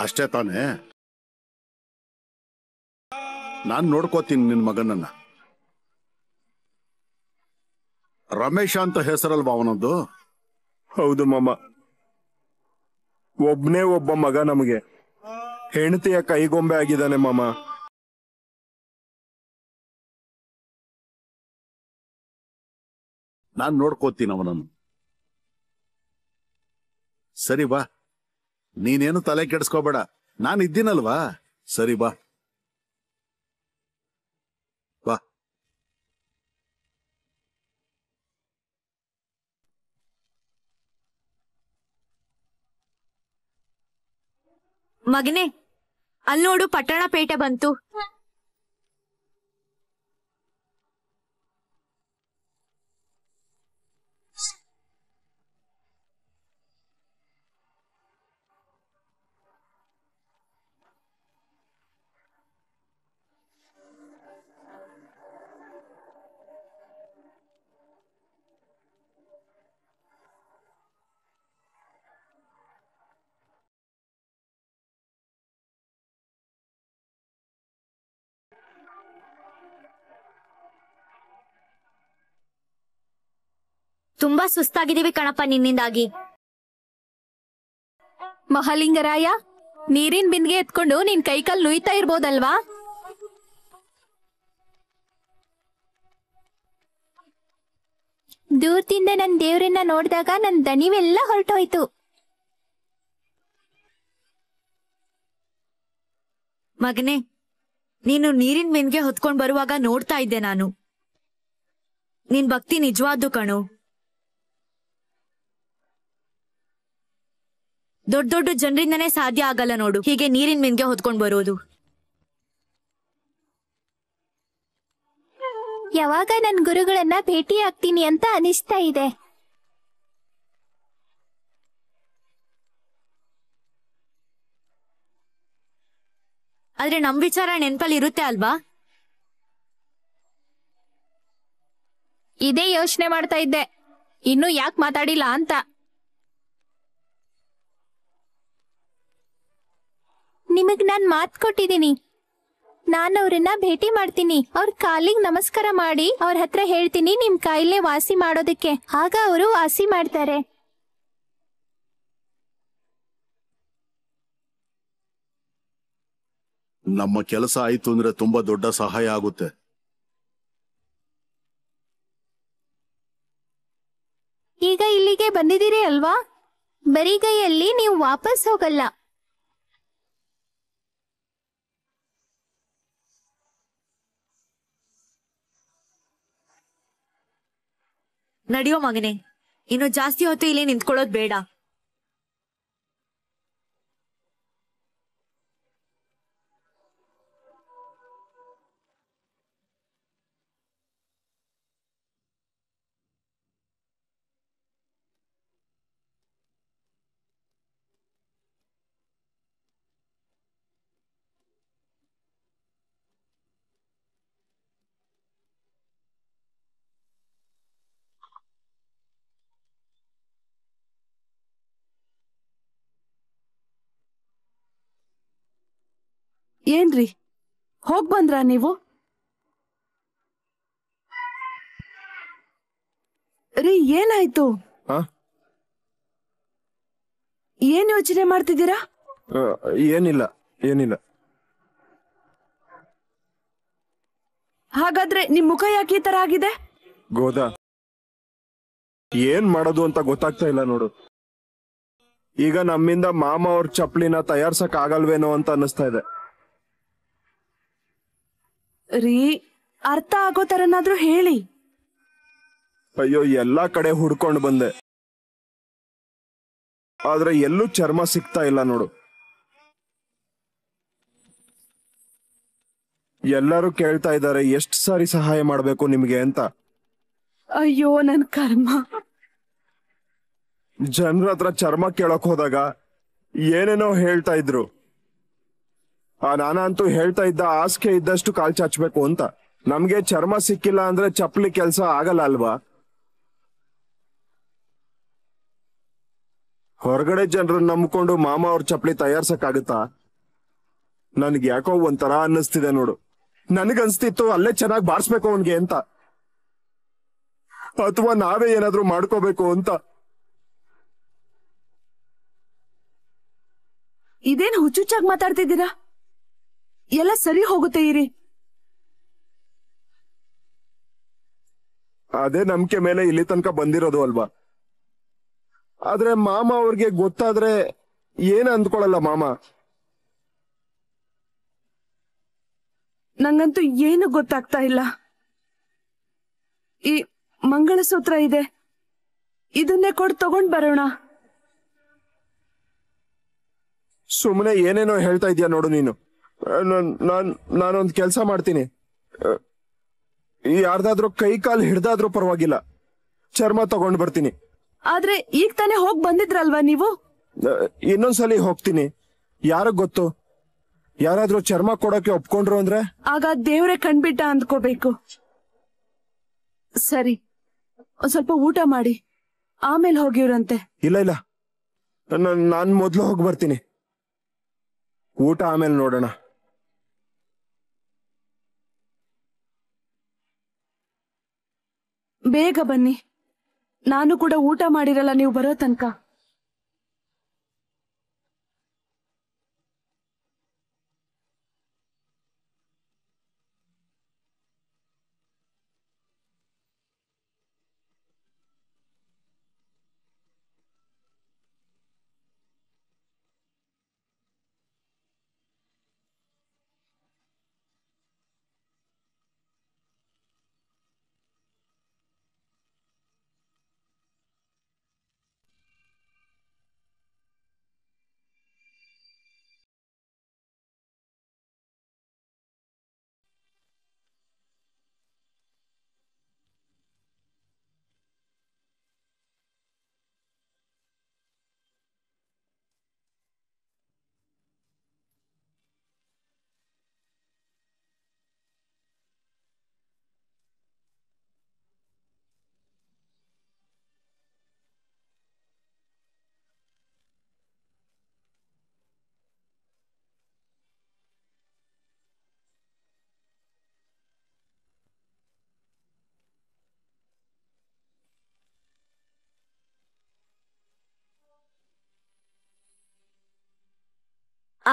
ಅಷ್ಟೇ ತಾನೆ. ನಾನ್ ನೋಡ್ಕೋತೀನಿ ನಿನ್ ಮಗನನ್ನ ರಮೇಶ ಅಂತ ಹೆಸರಲ್ವಾ ಅವನದ್ದು ಹೌದು ಮಾಮ ಒಬ್ನೇ ಒಬ್ಬ ಮಗ ನಮಗೆ ಹೆಂಡತಿಯ ಕೈಗೊಂಬೆ ಆಗಿದ್ದಾನೆ ಮಾಮ ನಾನು ನೋಡ್ಕೋತೀನಿ ಅವನನ್ನು ಸರಿ ಬಾ ನೀನೇನು ತಲೆ ಕೆಡಿಸ್ಕೋಬೇಡ ನಾನು ಇದ್ದೀನಲ್ವಾ ಸರಿ ಬಾ ಬಾ ಮಗನೇ ಅಲ್ ನೋಡು ಪಟ್ಟಣ ಪೇಟೆ ಬಂತು ತುಂಬಾ ಸುಸ್ತಾಗಿದ್ದೀವಿ ಕಣಪ್ಪ ನಿನ್ನಿಂದಾಗಿ ಮಹಾಲಿಂಗರಾಯ ನೀರಿನ ಬಿಂದಿಗೆ ಎತ್ಕೊಂಡು ನಿನ್ ಕೈಕಾಲ್ ನುಯ್ತಾ ಇರ್ಬೋದಲ್ವಾ ದೂರದಿಂದ ನನ್ ದೇವ್ರನ್ನ ನೋಡಿದಾಗ ನನ್ ದಣಿವೆಲ್ಲ ಹೊರಟೋಯ್ತು ಮಗನೆ ನೀನು ನೀರಿನ ಮೆನ್ಗೆ ಹೊತ್ಕೊಂಡ್ ಬರುವಾಗ ನೋಡ್ತಾ ಇದ್ದೆ ನಾನು ನಿನ್ ಭಕ್ತಿ ನಿಜವಾದ್ದು ಕಣು ದೊಡ್ಡ ದೊಡ್ಡ ಜನರಿಂದನೇ ಸಾಧ್ಯ ಆಗಲ್ಲ ನೋಡು ಹೀಗೆ ನೀರಿನ ಮಿನ್ಗೆ ಹೊತ್ಕೊಂಡ್ ಬರೋದು ಯಾವಾಗ ನನ್ ಗುರುಗಳನ್ನ ಭೇಟಿ ಆಗ್ತೀನಿ ಅಂತ ಅನಿಸ್ತಾ ಇದೆ ಆದ್ರೆ ನಮ್ ವಿಚಾರ ನೆನ್ಪಲ್ಲಿ ಇರುತ್ತೆ ಅಲ್ವಾ ಇದೇ ಯೋಚನೆ ಮಾಡ್ತಾ ಇದ್ದೆ ಇನ್ನು ಯಾಕೆ ಮಾತಾಡಿಲ್ಲ ಅಂತ ನಿಮಗ್ ನಾನ್ ಮಾತ್ ಕೊಟ್ಟಿದೀನಿ ನಾನ್ ಅವ್ರನ್ನ ಭೇಟಿ ಮಾಡ್ತೀನಿ ಅವ್ರ ಕಾಲಿಗೆ ನಮಸ್ಕಾರ ಮಾಡಿ ಅವ್ರ ಹತ್ರ ಹೇಳ್ತೀನಿ ನಿಮ್ ಕಾಯಿಲೆ ವಾಸಿ ಮಾಡೋದಕ್ಕೆ ಆಗ ಅವರು ವಾಸಿ ಮಾಡ್ತಾರೆ ನಮ್ಮ ಕೆಲಸ ಆಯ್ತು ಅಂದ್ರೆ ತುಂಬಾ ದೊಡ್ಡ ಸಹಾಯ ಆಗುತ್ತೆ ಈಗ ಇಲ್ಲಿಗೆ ಬಂದಿದ್ದೀರಿ ಅಲ್ವಾ ಬರಿಗೈಯಲ್ಲಿ ನೀವು ವಾಪಸ್ ಹೋಗಲ್ಲ ನಡಿಯೋ ಮಗನೆ ಇನ್ನು ಜಾಸ್ತಿ ಹೊತ್ತು ಇಲ್ಲಿ ನಿಂತ್ಕೊಳ್ಳೋದು ಬೇಡ ಏನ್ರಿ ಹೋಗ್ ಬಂದ್ರ ನೀವು ರೀ ಏನಾಯ್ತು ಏನ್ ಯೋಚನೆ ಮಾಡ್ತಿದ್ದೀರಾ ಏನಿಲ್ಲ ಏನಿಲ್ಲ ಹಾಗಾದ್ರೆ ನಿಮ್ ಮುಖ ಯಾಕೆ ಈ ತರ ಆಗಿದೆ ಗೋದಾ ಏನ್ ಮಾಡೋದು ಅಂತ ಗೊತ್ತಾಗ್ತಾ ಇಲ್ಲ ನೋಡು ಈಗ ನಮ್ಮಿಂದ ಮಾಮ ಅವ್ರ ಚಪ್ಪಲಿನ ತಯಾರ್ಸಕ್ ಆಗಲ್ವೇನೋ ಅಂತ ಅನ್ನಿಸ್ತಾ ಇದೆ ರೀ ಅರ್ಥ ಆಗೋ ತರನಾದ್ರೂ ಹೇಳಿ ಅಯ್ಯೋ ಎಲ್ಲಾ ಕಡೆ ಹುಡ್ಕೊಂಡು ಬಂದೆ ಆದ್ರೆ ಎಲ್ಲೂ ಚರ್ಮ ಸಿಗ್ತಾ ಇಲ್ಲ ನೋಡು ಎಲ್ಲರೂ ಕೇಳ್ತಾ ಇದ್ದಾರೆ ಎಷ್ಟ್ ಸಾರಿ ಸಹಾಯ ಮಾಡ್ಬೇಕು ನಿಮ್ಗೆ ಅಂತ ಅಯ್ಯೋ ನನ್ ಕರ್ಮ ಜನರ ಹತ್ರ ಚರ್ಮ ಕೇಳಕ್ ಹೋದಾಗ ಏನೇನೋ ಹೇಳ್ತಾ ಇದ್ರು ಆ ನಾನಂತೂ ಹೇಳ್ತಾ ಇದ್ದ ಆಸ್ಕೆ ಇದ್ದಷ್ಟು ಕಾಲ್ ಚಾಚ್ಬೇಕು ಅಂತ ನಮ್ಗೆ ಚರ್ಮ ಸಿಕ್ಕಿಲ್ಲ ಅಂದ್ರೆ ಚಪ್ಪಲಿ ಕೆಲಸ ಆಗಲ್ಲ ಅಲ್ವಾ ಹೊರಗಡೆ ಜನರನ್ನ ನಂಬ್ಕೊಂಡು ಮಾಮ ಅವ್ರ ಚಪ್ಪಲಿ ಆಗುತ್ತ ನನ್ಗೆ ಯಾಕೋ ಒಂಥರ ಅನ್ನಿಸ್ತಿದೆ ನೋಡು ಅನ್ಸ್ತಿತ್ತು ಅಲ್ಲೇ ಚೆನ್ನಾಗಿ ಬಾರಿಸ್ಬೇಕು ಅವನ್ಗೆ ಅಂತ ಅಥವಾ ನಾವೇ ಏನಾದ್ರು ಮಾಡ್ಕೋಬೇಕು ಅಂತ ಇದೇನ್ ಹುಚ್ಚುಚ್ಚಾಗಿ ಮಾತಾಡ್ತಿದ್ದೀರಾ ಎಲ್ಲ ಸರಿ ಹೋಗುತ್ತೆ ಇರಿ ಅದೇ ನಂಬಿಕೆ ಮೇಲೆ ಇಲ್ಲಿ ತನಕ ಬಂದಿರೋದು ಅಲ್ವಾ ಆದ್ರೆ ಮಾಮ ಅವ್ರಿಗೆ ಗೊತ್ತಾದ್ರೆ ಏನ್ ಅಂದ್ಕೊಳಲ್ಲ ಮಾಮ ನಂಗಂತೂ ಏನು ಗೊತ್ತಾಗ್ತಾ ಇಲ್ಲ ಈ ಮಂಗಳಸೂತ್ರ ಇದೆ ಇದನ್ನೇ ಕೊಡ್ ತಗೊಂಡ್ ಬರೋಣ ಸುಮ್ಮನೆ ಏನೇನೋ ಹೇಳ್ತಾ ಇದೀಯ ನೋಡು ನೀನು ನಾನ್ ನಾನೊಂದ್ ಕೆಲಸ ಮಾಡ್ತೀನಿ ಯಾರ್ದಾದ್ರೂ ಕೈ ಕಾಲು ಹಿಡ್ದಾದ್ರೂ ಪರವಾಗಿಲ್ಲ ಚರ್ಮ ತಗೊಂಡ್ ಬರ್ತೀನಿ ಆದ್ರೆ ಈಗ ತಾನೇ ಹೋಗ್ ಬಂದಿದ್ರಲ್ವಾ ನೀವು ಇನ್ನೊಂದ್ಸಲಿ ಹೋಗ್ತೀನಿ ಯಾರಗ್ ಗೊತ್ತು ಯಾರಾದ್ರೂ ಚರ್ಮ ಕೊಡೋಕೆ ಒಪ್ಕೊಂಡ್ರು ಅಂದ್ರೆ ಆಗ ದೇವ್ರೆ ಕಣ್ಬಿಟ್ಟ ಅಂದ್ಕೋಬೇಕು ಸರಿ ಒಂದ್ ಸ್ವಲ್ಪ ಊಟ ಮಾಡಿ ಆಮೇಲೆ ಹೋಗಿವ್ರಂತೆ ಇಲ್ಲ ಇಲ್ಲ ನಾನ್ ಮೊದ್ಲು ಹೋಗಿ ಬರ್ತೀನಿ ಊಟ ಆಮೇಲೆ ನೋಡೋಣ ಬೇಗ ಬನ್ನಿ ನಾನು ಕೂಡ ಊಟ ಮಾಡಿರಲ್ಲ ನೀವು ಬರೋ ತನಕ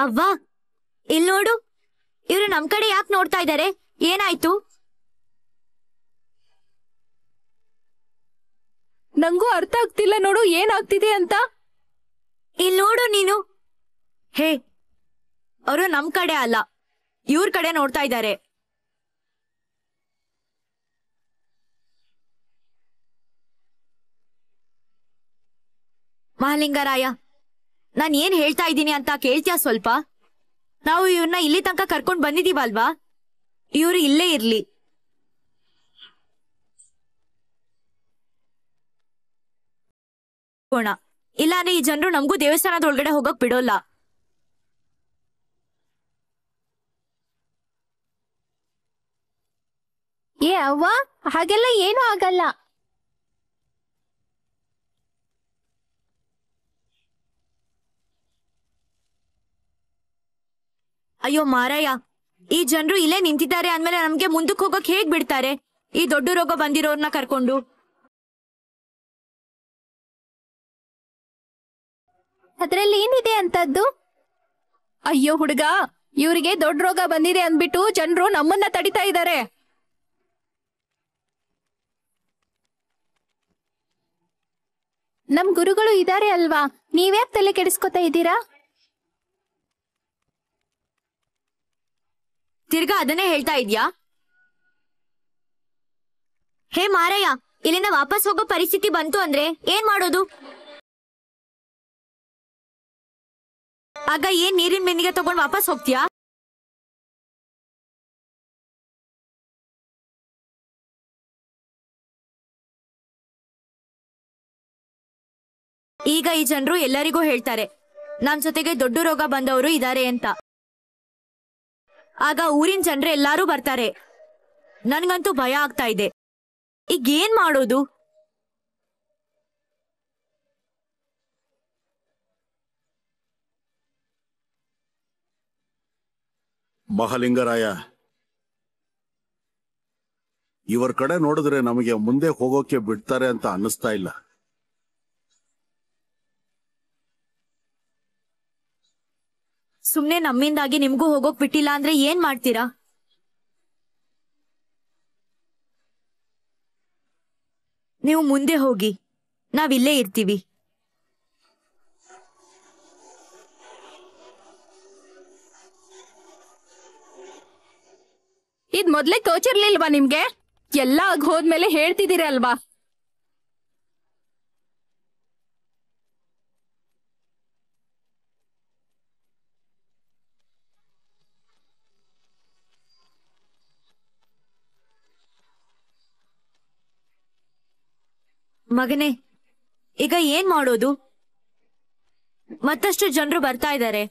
ಅವಾ, ಇಲ್ ನೋಡು ಇವ್ರು ನಮ್ ಕಡೆ ಯಾಕೆ ನೋಡ್ತಾ ಇದ್ದಾರೆ ಏನಾಯ್ತು ನಂಗೂ ಅರ್ಥ ಆಗ್ತಿಲ್ಲ ನೋಡು ಏನಾಗ್ತಿದೆ ಅಂತ ಇಲ್ ನೋಡು ನೀನು ಹೇ ಅವರು ನಮ್ ಕಡೆ ಅಲ್ಲ ಇವ್ರ ಕಡೆ ನೋಡ್ತಾ ಇದ್ದಾರೆ ಮಹಾಲಿಂಗರಾಯ ನಾನ್ ಏನ್ ಹೇಳ್ತಾ ಇದ್ದೀನಿ ಅಂತ ಕೇಳ್ತೀಯಾ ಸ್ವಲ್ಪ ನಾವು ಇವ್ರನ್ನ ಇಲ್ಲಿ ತನಕ ಕರ್ಕೊಂಡ್ ಬಂದಿದೀವಲ್ವಾ ಇವ್ರು ಇಲ್ಲೇ ಇರ್ಲಿ ಇಲ್ಲ ಅಂದ್ರೆ ಈ ಜನರು ನಮಗೂ ದೇವಸ್ಥಾನದ ಒಳಗಡೆ ಹೋಗಕ್ ಬಿಡೋಲ್ಲ ಏ ಅವ್ವ ಹಾಗೆಲ್ಲ ಏನೂ ಆಗಲ್ಲ ಅಯ್ಯೋ ಮಾರಯ್ಯ ಈ ಜನರು ಇಲ್ಲೇ ನಿಂತಿದ್ದಾರೆ ಅಂದ್ಮೇಲೆ ನಮ್ಗೆ ಮುಂದಕ್ಕೆ ಹೋಗಕ್ ಹೇಗ್ ಬಿಡ್ತಾರೆ ಈ ದೊಡ್ಡ ರೋಗ ಬಂದಿರೋರ್ನ ಕರ್ಕೊಂಡು ಅದ್ರಲ್ಲಿ ಏನಿದೆ ಅಂತದ್ದು ಅಯ್ಯೋ ಹುಡುಗ ಇವರಿಗೆ ದೊಡ್ಡ ರೋಗ ಬಂದಿದೆ ಅಂದ್ಬಿಟ್ಟು ಜನರು ನಮ್ಮನ್ನ ತಡಿತಾ ಇದ್ದಾರೆ ನಮ್ ಗುರುಗಳು ಇದಾರೆ ಅಲ್ವಾ ನೀವ್ಯಾಕ್ ತಲೆ ಕೆಡಿಸ್ಕೊತಾ ಇದ್ದೀರಾ ತಿರ್ಗಾ ಅದನ್ನೇ ಹೇಳ್ತಾ ಇದ್ಯಾ ಹೇ ಮಾರಯ್ಯ ಇಲ್ಲಿಂದ ವಾಪಸ್ ಹೋಗೋ ಪರಿಸ್ಥಿತಿ ಬಂತು ಅಂದ್ರೆ ಏನ್ ಮಾಡೋದು ಆಗ ಏನ್ ನೀರಿನ ಮೆನ್ನಿಗೆ ತಗೊಂಡ್ ವಾಪಸ್ ಹೋಗ್ತೀಯಾ ಈಗ ಈ ಜನರು ಎಲ್ಲರಿಗೂ ಹೇಳ್ತಾರೆ ನಮ್ ಜೊತೆಗೆ ದೊಡ್ಡ ರೋಗ ಬಂದವರು ಇದಾರೆ ಅಂತ ಆಗ ಊರಿನ ಜನರು ಎಲ್ಲಾರು ಬರ್ತಾರೆ ನನ್ಗಂತೂ ಭಯ ಆಗ್ತಾ ಇದೆ ಈಗ ಏನ್ ಮಾಡೋದು ಮಹಾಲಿಂಗರಾಯ ಇವರ ಕಡೆ ನೋಡಿದ್ರೆ ನಮಗೆ ಮುಂದೆ ಹೋಗೋಕೆ ಬಿಡ್ತಾರೆ ಅಂತ ಅನ್ನಿಸ್ತಾ ಇಲ್ಲ ಸುಮ್ನೆ ನಮ್ಮಿಂದಾಗಿ ನಿಮ್ಗೂ ಹೋಗೋಕ್ ಬಿಟ್ಟಿಲ್ಲ ಅಂದ್ರೆ ಏನ್ ಮಾಡ್ತೀರಾ ನೀವು ಮುಂದೆ ಹೋಗಿ ಇಲ್ಲೇ ಇರ್ತೀವಿ ಇದ್ ಮೊದ್ಲೇ ತೋಚಿರ್ಲಿಲ್ವಾ ನಿಮ್ಗೆ ಎಲ್ಲ ಆಗ ಹೋದ್ಮೇಲೆ ಹೇಳ್ತಿದ್ದೀರಾ ಅಲ್ವಾ ಮಗನೇ ಈಗ ಏನ್ ಮಾಡೋದು ಮತ್ತಷ್ಟು ಜನರು ಬರ್ತಾ ಇದ್ದಾರೆ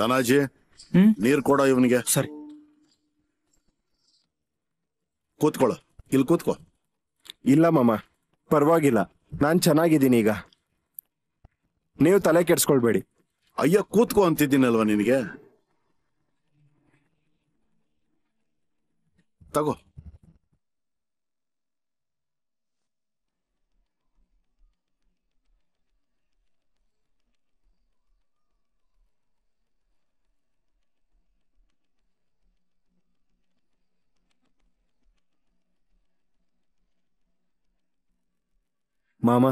ಧನಾಜಿ ನೀರ್ ಕೊಡ ಇವನಿಗೆ ಸರಿ ಕೂತ್ಕೊಳ ಇಲ್ಲಿ ಕೂತ್ಕೋ ಇಲ್ಲ ಮಾಮ ಪರವಾಗಿಲ್ಲ ನಾನ್ ಚೆನ್ನಾಗಿದ್ದೀನಿ ಈಗ ನೀವು ತಲೆ ಕೆಡ್ಸ್ಕೊಳ್ಬೇಡಿ ಅಯ್ಯ ಕೂತ್ಕೋ ಅಂತಿದ್ದೀನಲ್ವಾ ನಿನಗೆ ತಗೋ ಮಾಮ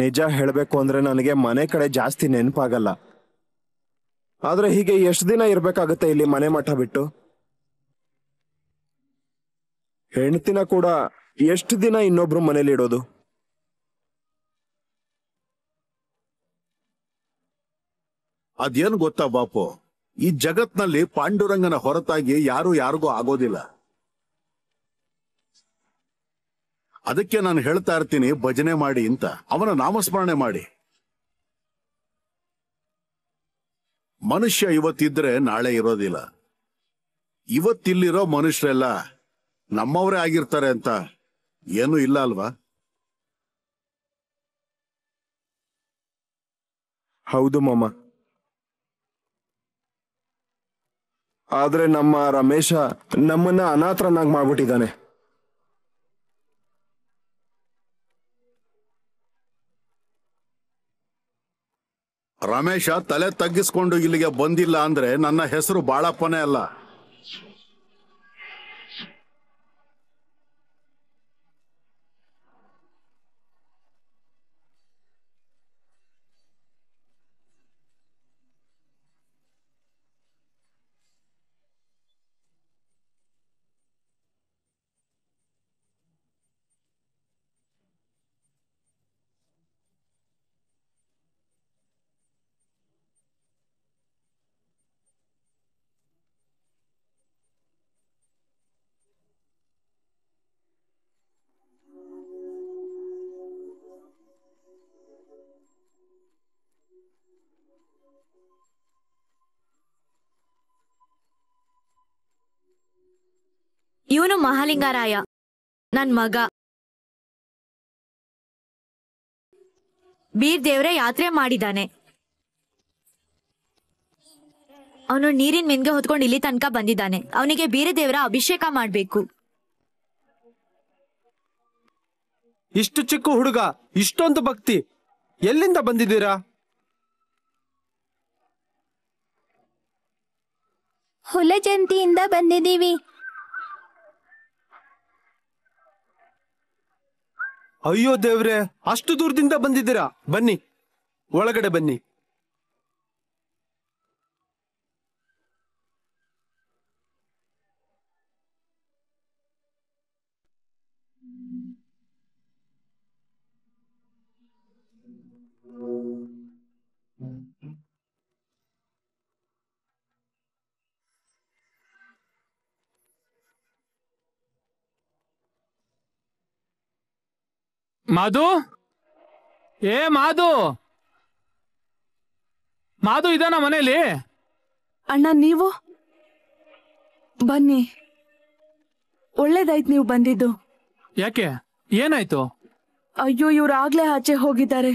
ನಿಜ ಹೇಳಬೇಕು ಅಂದ್ರೆ ನನಗೆ ಮನೆ ಕಡೆ ಜಾಸ್ತಿ ನೆನಪಾಗಲ್ಲ ಆದ್ರೆ ಹೀಗೆ ಎಷ್ಟು ದಿನ ಇರ್ಬೇಕಾಗುತ್ತೆ ಇಲ್ಲಿ ಮನೆ ಮಠ ಬಿಟ್ಟು ಹೆಣ್ತಿನ ಕೂಡ ಎಷ್ಟು ದಿನ ಇನ್ನೊಬ್ರು ಮನೇಲಿ ಇಡೋದು ಅದೇನು ಗೊತ್ತಾ ಬಾಪು ಈ ಜಗತ್ನಲ್ಲಿ ಪಾಂಡುರಂಗನ ಹೊರತಾಗಿ ಯಾರು ಯಾರಿಗೂ ಆಗೋದಿಲ್ಲ ಅದಕ್ಕೆ ನಾನು ಹೇಳ್ತಾ ಇರ್ತೀನಿ ಭಜನೆ ಮಾಡಿ ಅಂತ ಅವನ ನಾಮಸ್ಮರಣೆ ಮಾಡಿ ಮನುಷ್ಯ ಇವತ್ತಿದ್ರೆ ನಾಳೆ ಇರೋದಿಲ್ಲ ಇವತ್ತಿಲ್ಲಿರೋ ಮನುಷ್ಯರೆಲ್ಲ ನಮ್ಮವರೇ ಆಗಿರ್ತಾರೆ ಅಂತ ಏನು ಇಲ್ಲ ಅಲ್ವಾ ಹೌದು ಮಾಮ ಆದ್ರೆ ನಮ್ಮ ರಮೇಶ ನಮ್ಮನ್ನ ಅನಾಥರನ್ನಾಗಿ ಮಾಡ್ಬಿಟ್ಟಿದ್ದಾನೆ ರಮೇಶ ತಲೆ ತಗ್ಗಿಸ್ಕೊಂಡು ಇಲ್ಲಿಗೆ ಬಂದಿಲ್ಲ ಅಂದ್ರೆ ನನ್ನ ಹೆಸರು ಬಾಳಪ್ಪನೇ ಅಲ್ಲ ಅವನು ಮಹಾಲಿಂಗರಾಯ ನನ್ ಮಗ ಬೀರ್ ದೇವ್ರೆ ಯಾತ್ರೆ ಮಾಡಿದಾನೆ ಅವನು ನೀರಿನ ಮೆನ್ಗೆ ಹೊತ್ಕೊಂಡು ಇಲ್ಲಿ ತನಕ ಬಂದಿದ್ದಾನೆ ಅವನಿಗೆ ಬೀರ ದೇವರ ಅಭಿಷೇಕ ಮಾಡ್ಬೇಕು ಇಷ್ಟು ಚಿಕ್ಕ ಹುಡುಗ ಇಷ್ಟೊಂದು ಭಕ್ತಿ ಎಲ್ಲಿಂದ ಬಂದಿದ್ದೀರಾ ಹುಲ ಜಂತಿಯಿಂದ ಬಂದಿದ್ದೀವಿ ಅಯ್ಯೋ ದೇವ್ರೆ ಅಷ್ಟು ದೂರದಿಂದ ಬಂದಿದ್ದೀರಾ ಬನ್ನಿ ಒಳಗಡೆ ಬನ್ನಿ ಮಾಧು ಏ ಮಾಧು ಮಾಧು ಇದಾನ ಮನೇಲಿ ಅಣ್ಣ ನೀವು ಬನ್ನಿ ಒಳ್ಳೇದಾಯ್ತು ನೀವು ಬಂದಿದ್ದು ಯಾಕೆ ಏನಾಯ್ತು ಅಯ್ಯೋ ಇವ್ರು ಆಗ್ಲೇ ಆಚೆ ಹೋಗಿದ್ದಾರೆ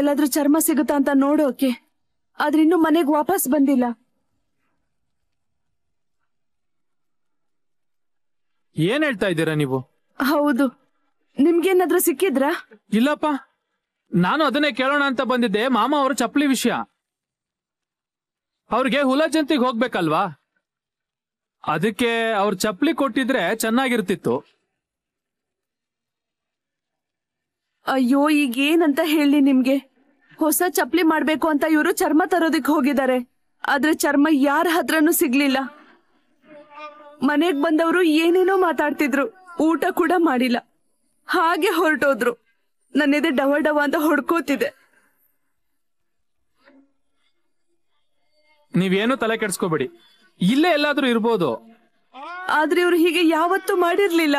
ಎಲ್ಲಾದ್ರೂ ಚರ್ಮ ಸಿಗುತ್ತಾ ಅಂತ ನೋಡೋಕೆ ಆದ್ರೆ ಇನ್ನು ಮನೆಗೆ ವಾಪಸ್ ಬಂದಿಲ್ಲ ಏನ್ ಹೇಳ್ತಾ ಇದ್ದೀರಾ ನೀವು ಹೌದು ನಿಮ್ಗೇನಾದ್ರೂ ಸಿಕ್ಕಿದ್ರಾ ಇಲ್ಲಪ್ಪ ನಾನು ಅದನ್ನೇ ಕೇಳೋಣ ಅಂತ ಬಂದಿದ್ದೆ ಮಾಮ ಅವರ ಚಪ್ಪಲಿ ವಿಷಯ ಅವ್ರಿಗೆ ಹುಲ ಜಂತಿಗೆ ಹೋಗ್ಬೇಕಲ್ವಾ ಅದಕ್ಕೆ ಅವ್ರ ಚಪ್ಪಲಿ ಕೊಟ್ಟಿದ್ರೆ ಚೆನ್ನಾಗಿರ್ತಿತ್ತು ಅಯ್ಯೋ ಈಗ ಏನಂತ ಹೇಳಿ ನಿಮ್ಗೆ ಹೊಸ ಚಪ್ಪಲಿ ಮಾಡ್ಬೇಕು ಅಂತ ಇವರು ಚರ್ಮ ತರೋದಿಕ್ ಹೋಗಿದ್ದಾರೆ ಆದ್ರೆ ಚರ್ಮ ಯಾರ ಹತ್ರನೂ ಸಿಗ್ಲಿಲ್ಲ ಮನೆಗ್ ಬಂದವರು ಏನೇನೋ ಮಾತಾಡ್ತಿದ್ರು ಊಟ ಕೂಡ ಮಾಡಿಲ್ಲ ಹಾಗೆ ಹೊರಟೋದ್ರು ಎದೆ ಡವ ಡವ ಅಂತ ಹೊಡ್ಕೋತಿದೆ ನೀವೇನು ತಲೆ ಕೆಡ್ಸ್ಕೋಬೇಡಿ ಇಲ್ಲೇ ಎಲ್ಲಾದ್ರೂ ಇರ್ಬೋದು ಆದ್ರೆ ಇವ್ರು ಹೀಗೆ ಯಾವತ್ತೂ ಮಾಡಿರ್ಲಿಲ್ಲ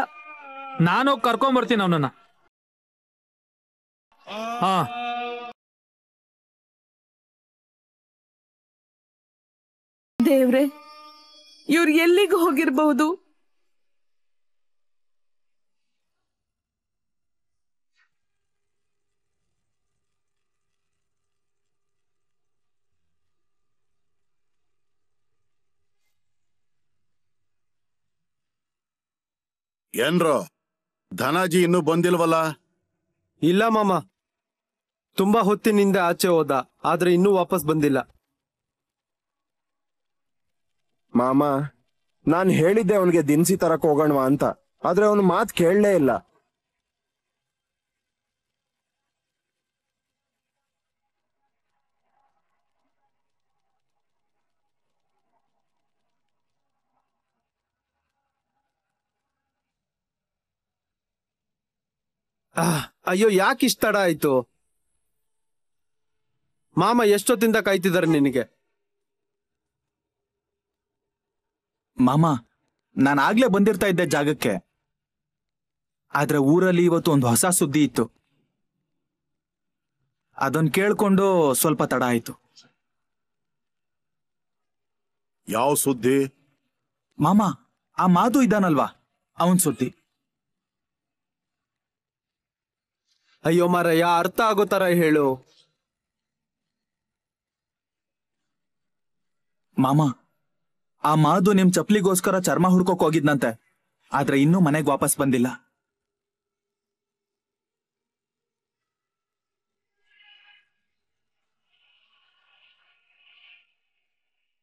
ನಾನು ಕರ್ಕೊಂಡ್ ಬರ್ತೀನಿ ಅವನನ್ನ ದೇವ್ರೆ ಇವ್ರು ಎಲ್ಲಿಗೆ ಹೋಗಿರ್ಬಹುದು ಏನ್ರೋ ಧನಾಜಿ ಇನ್ನು ಬಂದಿಲ್ವಲ್ಲ ಇಲ್ಲ ಮಾಮ ತುಂಬಾ ಹೊತ್ತಿನಿಂದ ಆಚೆ ಹೋದ ಆದ್ರೆ ಇನ್ನೂ ವಾಪಸ್ ಬಂದಿಲ್ಲ ಮಾಮ ನಾನ್ ಹೇಳಿದ್ದೆ ಅವನಿಗೆ ದಿನಸಿ ತರಕ್ ಹೋಗೋಣವಾ ಅಂತ ಆದ್ರೆ ಅವನು ಮಾತ್ ಕೇಳಲೇ ಇಲ್ಲ ಅಯ್ಯೋ ಯಾಕೆ ಇಷ್ಟ ತಡ ಆಯ್ತು ಮಾಮ ಎಷ್ಟೊತ್ತಿಂದ ಕಾಯ್ತಿದ್ದಾರೆ ನಿನಗೆ ಮಾಮ ನಾನು ಆಗ್ಲೇ ಬಂದಿರ್ತಾ ಇದ್ದೆ ಜಾಗಕ್ಕೆ ಆದ್ರೆ ಊರಲ್ಲಿ ಇವತ್ತು ಒಂದು ಹೊಸ ಸುದ್ದಿ ಇತ್ತು ಅದನ್ ಕೇಳ್ಕೊಂಡು ಸ್ವಲ್ಪ ತಡ ಆಯ್ತು ಯಾವ ಸುದ್ದಿ ಮಾಮ ಆ ಮಾತು ಇದ್ದಾನಲ್ವಾ ಅವನ್ ಸುದ್ದಿ ಅಯ್ಯೋ ಮಾರಯ್ಯ ಅರ್ಥ ಆಗೋ ತರ ಹೇಳು ಮಾಮ ಆ ಮಾದು ನಿಮ್ ಚಪ್ಲಿಗೋಸ್ಕರ ಚರ್ಮ ಹುಡ್ಕೋಕ್ ಹೋಗಿದ್ನಂತೆ ಆದ್ರೆ ಇನ್ನೂ ಮನೆಗ್ ವಾಪಸ್ ಬಂದಿಲ್ಲ